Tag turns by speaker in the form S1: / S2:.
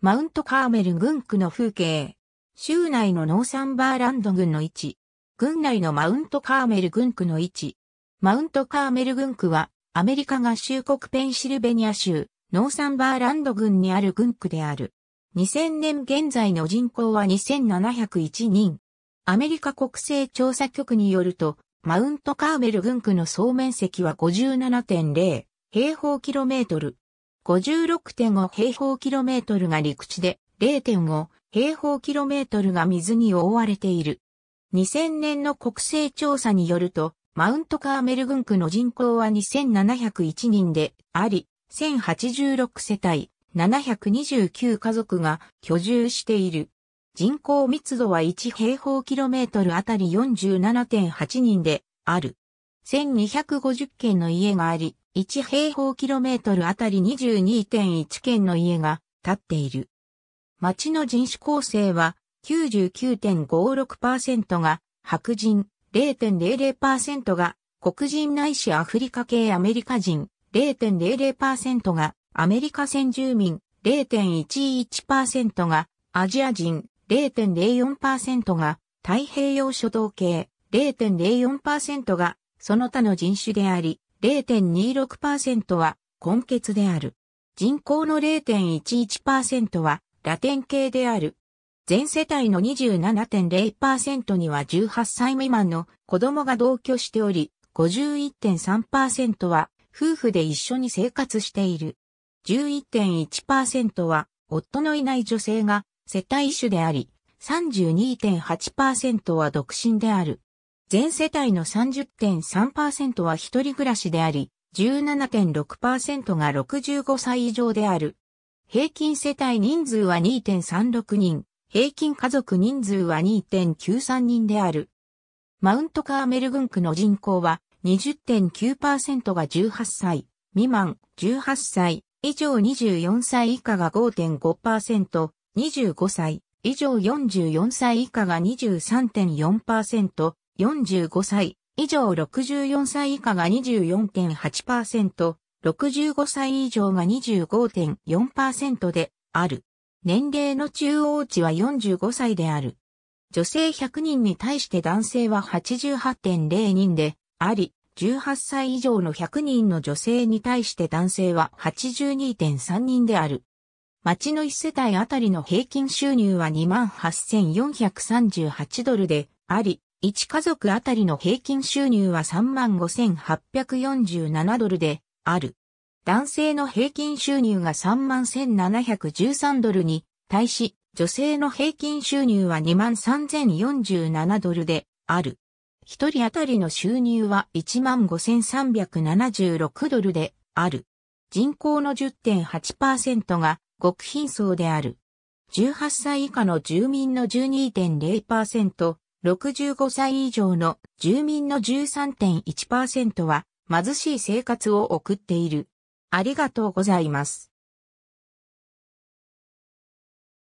S1: マウントカーメル軍区の風景。州内のノーサンバーランド軍の位置。郡内のマウントカーメル軍区の位置。マウントカーメル軍区は、アメリカ合衆国ペンシルベニア州、ノーサンバーランド軍にある軍区である。2000年現在の人口は2701人。アメリカ国勢調査局によると、マウントカーメル軍区の総面積は57.0平方キロメートル。56.5平方キロメートルが陸地で、0.5平方キロメートルが水に覆われている。2000年の国勢調査によると、マウントカーメル群区の人口は2701人であり、1086世帯、729家族が居住している。人口密度は1平方キロメートルあたり47.8人である。1250軒の家があり、1平方キロメートルあたり22.1軒の家が建っている。町の人種構成は99.56%が白人、0.00%が黒人ないしアフリカ系アメリカ人、0.00%がアメリカ先住民、0.11%がアジア人、0.04%が太平洋諸島系、0.04%がその他の人種であり、0.26%は根血である。人口の0.11%はラテン系である。全世帯の27.0%には18歳未満の子供が同居しており、51.3%は夫婦で一緒に生活している。11.1%は夫のいない女性が世帯主であり、32.8%は独身である。全世帯の30.3%は一人暮らしであり、17.6%が65歳以上である。平均世帯人数は2.36人、平均家族人数は2.93人である。マウントカーメル群区の人口は20.9%が18歳、未満、18歳、以上24歳以下が5.5%、25歳、以上44歳以下が23.4%、45歳以上64歳以下が24.8%、65歳以上が25.4%である。年齢の中央値は45歳である。女性100人に対して男性は88.0人であり、18歳以上の100人の女性に対して男性は82.3人である。町の1世帯あたりの平均収入は28,438ドルであり、1家族あたりの平均収入は35,847ドルである。男性の平均収入が31,713ドルに対し、女性の平均収入は23,047ドルである。一人あたりの収入は15,376ドルである。人口の10.8%が極貧層である。18歳以下の住民の12.0%、65歳以上の住民の13.1%は貧しい生活を送っている。ありがとうございます。